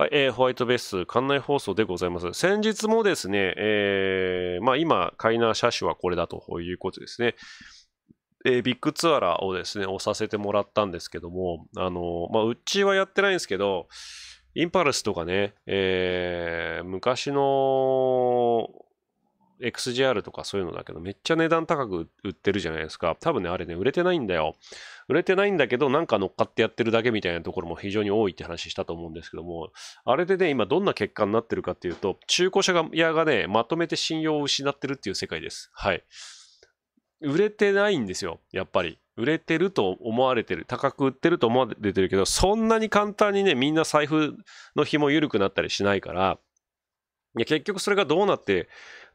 はい、えー、ホワイトベース、館内放送でございます。先日もですね、えー、まあ今、カイナー車種はこれだということですね。えー、ビッグツアラーをですね、押させてもらったんですけども、あのまあ、うちはやってないんですけど、インパルスとかね、えー、昔の XGR とかそういうのだけど、めっちゃ値段高く売ってるじゃないですか。多分ね、あれね、売れてないんだよ。売れてないんだけど、なんか乗っかってやってるだけみたいなところも非常に多いって話したと思うんですけども、あれでね、今どんな結果になってるかっていうと、中古車が屋がね、まとめて信用を失ってるっていう世界です。はい。売れてないんですよ、やっぱり。売れてると思われてる、高く売ってると思われてるけど、そんなに簡単にね、みんな財布の紐緩くなったりしないから、いや結局それがどうなって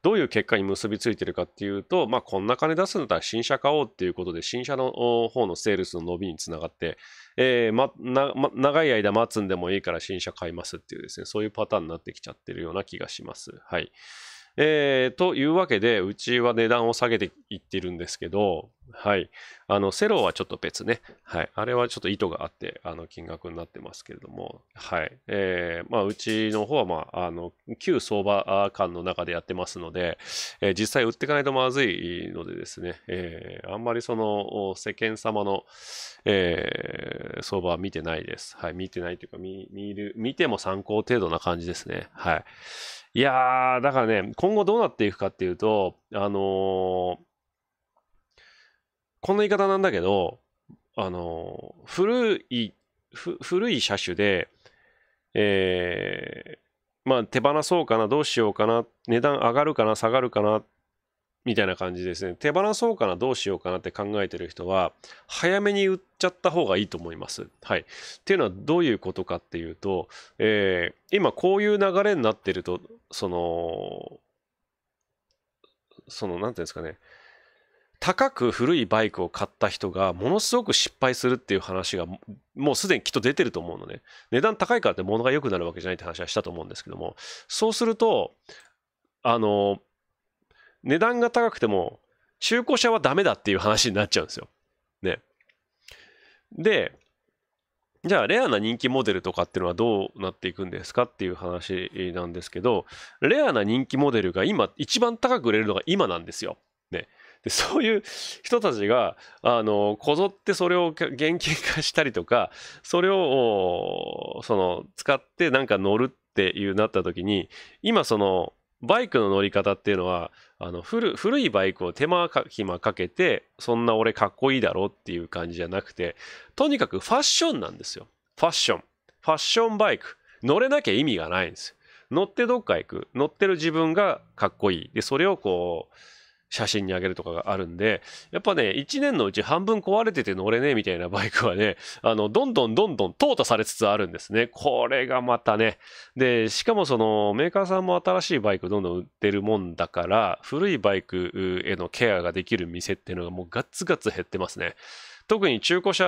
どういう結果に結びついてるかっていうと、まあ、こんな金出すんだったら新車買おうっていうことで、新車の方のセールスの伸びにつながって、えーまま、長い間待つんでもいいから新車買いますっていうですね、そういうパターンになってきちゃってるような気がします。はい。えー、というわけで、うちは値段を下げていってるんですけど、はい。あの、セローはちょっと別ね。はい。あれはちょっと意図があって、あの、金額になってますけれども、はい。えー、まあ、うちの方は、まあ、あの、旧相場間の中でやってますので、えー、実際売っていかないとまずいのでですね、えー、あんまりその、世間様の、えー、相場は見てないです。はい。見てないというか、見、見る、見ても参考程度な感じですね。はい。いやー、だからね、今後どうなっていくかっていうと、あのー、こんな言い方なんだけど、あのー、古い、古い車種で、えー、まあ手放そうかな、どうしようかな、値段上がるかな、下がるかなっみたいな感じですね。手放そうかな、どうしようかなって考えてる人は、早めに売っちゃった方がいいと思います。はい。っていうのはどういうことかっていうと、えー、今こういう流れになってると、その、その、なんていうんですかね、高く古いバイクを買った人がものすごく失敗するっていう話がもうすでにきっと出てると思うのね値段高いからって物が良くなるわけじゃないって話はしたと思うんですけどもそうするとあの値段が高くても、中古車はダメだっていう話になっちゃうんですよ。ね。で、じゃあ、レアな人気モデルとかっていうのはどうなっていくんですかっていう話なんですけど、レアな人気モデルが今、一番高く売れるのが今なんですよ。ね。でそういう人たちがあのこぞってそれを現金化したりとかそれをその使ってなんか乗るっていうなった時に今そのバイクの乗り方っていうのはあの古古いバイクを手間か暇かけてそんな俺かっこいいだろうっていう感じじゃなくてとにかくファッションなんですよファッションファッションバイク乗れなきゃ意味がないんです乗ってどっか行く乗ってる自分がかっこいいでそれをこう写真にあげるとかがあるんで、やっぱね、1年のうち半分壊れてて乗れねえみたいなバイクはね、あの、どんどんどんどん淘汰されつつあるんですね。これがまたね。で、しかもその、メーカーさんも新しいバイクどんどん売ってるもんだから、古いバイクへのケアができる店っていうのがもうガッツガツ減ってますね。特に中古車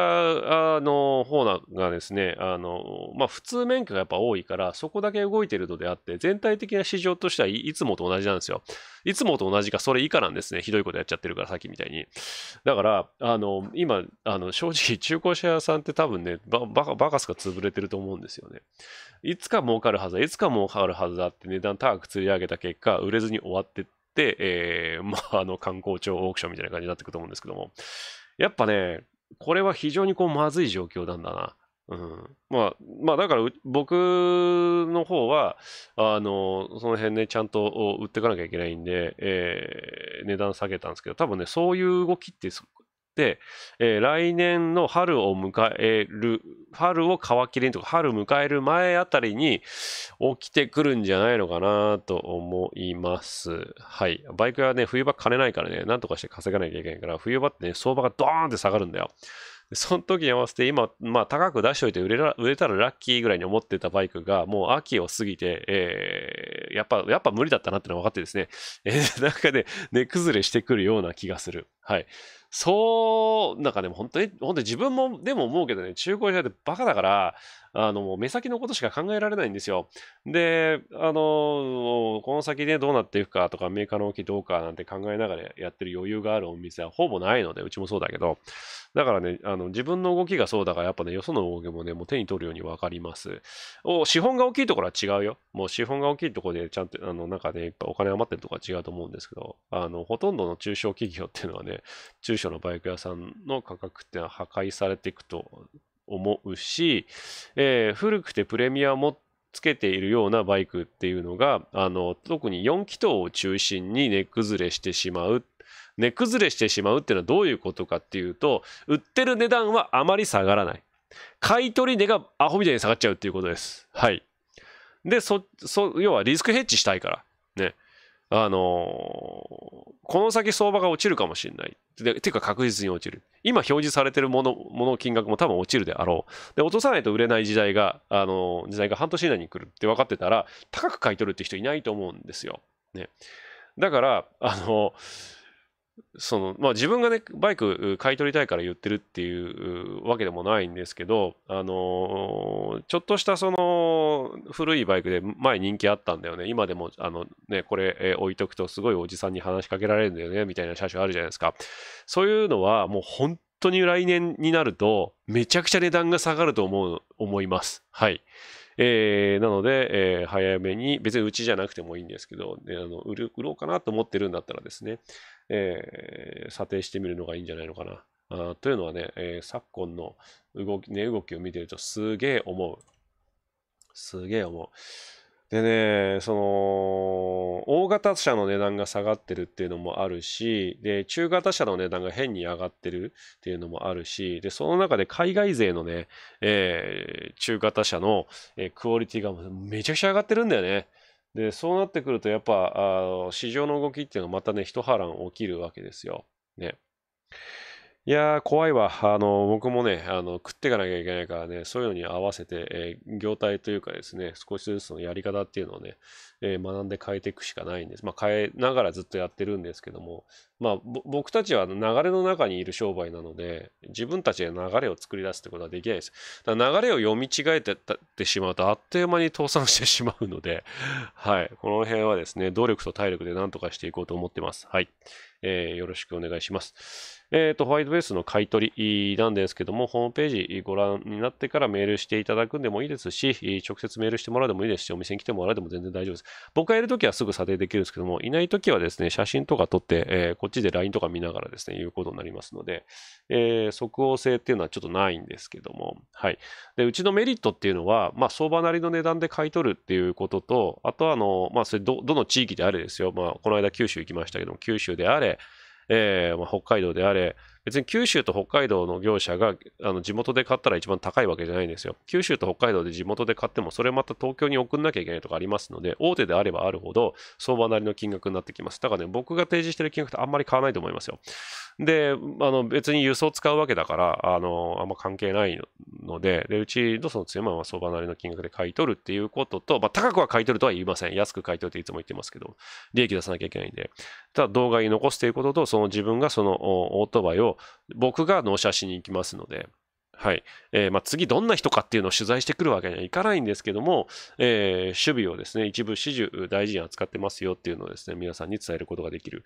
の方がですね、あのまあ、普通免許がやっぱ多いから、そこだけ動いてるのであって、全体的な市場としてはいつもと同じなんですよ。いつもと同じか、それ以下なんですね。ひどいことやっちゃってるから、さっきみたいに。だから、あの今、あの正直、中古車屋さんって多分ね、バカバカすか潰れてると思うんですよね。いつか儲かるはずだ、いつか儲かるはずだって値段高く釣り上げた結果、売れずに終わってって、えー、まあ、あの観光庁オークションみたいな感じになってくると思うんですけども。やっぱね、これは非常にこうまずい状況なんだな。うん、まあ、まあ、だから僕の方はあのその辺ねちゃんと売っていかなきゃいけないんで、えー、値段下げたんですけど多分ねそういう動きって、えー、来年の春を迎える、春を皮切りにとか、春迎える前あたりに起きてくるんじゃないのかなと思います。はい。バイクはね、冬場金ないからね、なんとかして稼がなきゃいけないから、冬場ってね、相場がドーンって下がるんだよ。その時に合わせて今、まあ、高く出しておいて売れ売れたらラッキーぐらいに思ってたバイクが、もう秋を過ぎて、えー、やっぱ、やっぱ無理だったなってのは分かってですね、えー、なんかね、値崩れしてくるような気がする。はい。そう、なんかでも本当に、本当に自分もでも思うけどね、中古車ってバカだから、あの、もう目先のことしか考えられないんですよ。で、あの、この先ね、どうなっていくかとか、メーカーの動きどうかなんて考えながらやってる余裕があるお店はほぼないので、うちもそうだけど、だからね、あの、自分の動きがそうだから、やっぱね、よその動きもね、もう手に取るようにわかります。お、資本が大きいところは違うよ。もう資本が大きいところで、ちゃんと、あの、なんかね、お金余ってるところは違うと思うんですけど、あの、ほとんどの中小企業っていうのはね、中小のバイク屋さんの価格って破壊されていくと思うし、えー、古くてプレミアもつけているようなバイクっていうのが、あの特に4気筒を中心に値崩れしてしまう。値崩れしてしまうっていうのはどういうことかっていうと、売ってる値段はあまり下がらない。買い取り値がアホみたいに下がっちゃうっていうことです。はい。で、そ、そ要はリスクヘッジしたいから。あのこの先相場が落ちるかもしれない。でていうか確実に落ちる。今表示されてるもの、もの金額も多分落ちるであろう。で、落とさないと売れない時代が、あの時代が半年以内に来るって分かってたら、高く買い取るって人いないと思うんですよ。ね。だから、あのーそのまあ、自分がねバイク買い取りたいから言ってるっていうわけでもないんですけど、あのー、ちょっとしたその古いバイクで前人気あったんだよね今でもあの、ね、これ、え置いとくとすごいおじさんに話しかけられるんだよねみたいな車種あるじゃないですかそういうのはもう本当に来年になるとめちゃくちゃ値段が下がると思う思いますはいえー、なので、えー、早めに、別にうちじゃなくてもいいんですけど、ね、あの売る売ろうかなと思ってるんだったらですね、えー、査定してみるのがいいんじゃないのかな。あというのはね、えー、昨今の動き、ね、動きを見てるとすげえ思う。すげえ思う。でね、その、大型車の値段が下がってるっていうのもあるし、で、中型車の値段が変に上がってるっていうのもあるし、で、その中で海外勢のね、えー、中型車の、えクオリティがめちゃくちゃ上がってるんだよね。で、そうなってくると、やっぱ、あ市場の動きっていうのはまたね、一波乱起きるわけですよ。ね。いやー、怖いわ。あの、僕もね、あの、食っていかなきゃいけないからね、そういうのに合わせて、えー、業態というかですね、少しずつのやり方っていうのをね、えー、学んで変えていくしかないんです。まあ、変えながらずっとやってるんですけども、まあ、僕たちは流れの中にいる商売なので、自分たちで流れを作り出すってことはできないです。だから流れを読み違えてってしまうと、あっという間に倒産してしまうので、はい、この辺はですね、努力と体力で何とかしていこうと思ってます。はい、えー、よろしくお願いします。えっ、ー、と、ホワイトベースの買い取りなんですけども、ホームページご覧になってからメールしていただくんでもいいですし、直接メールしてもらうでもいいですし、お店に来てもらうでも全然大丈夫です。僕がいるときはすぐ査定できるんですけども、いないときはですね、写真とか撮って、えー、こっちで LINE とか見ながらですね、言うことになりますので、えー、即応性っていうのはちょっとないんですけども、はい。で、うちのメリットっていうのは、まあ、相場なりの値段で買い取るっていうことと、あとはあの、まあ、それど、どの地域であれですよ。まあ、この間九州行きましたけども、九州であれ、えー、まあ、北海道であれ、別に九州と北海道の業者があの地元で買ったら一番高いわけじゃないんですよ。九州と北海道で地元で買っても、それまた東京に送んなきゃいけないとかありますので、大手であればあるほど、相場なりの金額になってきます。だからね、僕が提示してる金額とあんまり買わないと思いますよ。で、あの別に輸送使うわけだから、あのあんま関係ないので、でうちのその強まま相場なりの金額で買い取るっていうことと、まあ、高くは買い取るとは言いません。安く買い取るっていつも言ってますけど、利益出さなきゃいけないんで、ただ動画に残すということと、その自分がそのオートバイを僕が納車しに行きますので、はいえーまあ、次どんな人かっていうのを取材してくるわけにはいかないんですけども、えー、守備をですね、一部始終大事に扱ってますよっていうのをですね、皆さんに伝えることができる。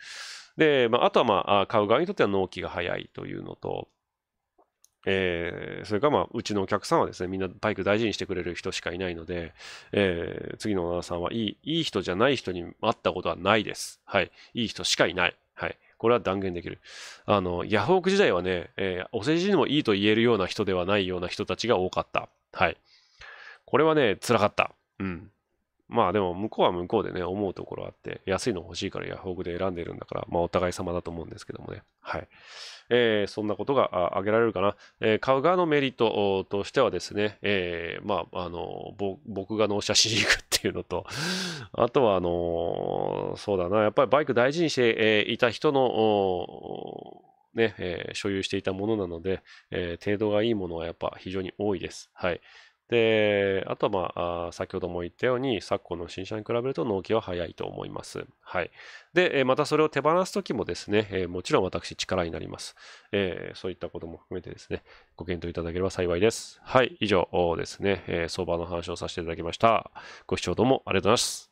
で、まあ、あとは、まあ、買う側にとっては納期が早いというのと、えー、それからまあうちのお客さんはですねみんなバイク大事にしてくれる人しかいないので、えー、次のオーナーさんはいいいい人じゃない人に会ったことはないです。はい、いい人しかいない。はい、これは断言できる。あの、ヤフオク時代はね、えー、お世辞にもいいと言えるような人ではないような人たちが多かった。はい。これはね、辛かった。うん。まあでも向こうは向こうでね、思うところあって、安いの欲しいからヤフオクで選んでるんだから、まあお互い様だと思うんですけどもね。はい。えー、そんなことが挙げられるかな。えー、買う側のメリットとしてはですね、えー、まあ、あの、僕が納車しに行くっていうのと、あとはあの、そうだな、やっぱりバイク大事にしていた人の、ね、えー、所有していたものなので、えー、程度がいいものはやっぱ非常に多いです。はい。で、あとは、まあ、先ほども言ったように、昨今の新車に比べると納期は早いと思います。はい。で、またそれを手放すときもですね、えもちろん私、力になります、えそういったことも含めてですね、ご検討いただければ幸いです。はい、以上ですね、え相場の話をさせていただきました。ご視聴どうもありがとうございます。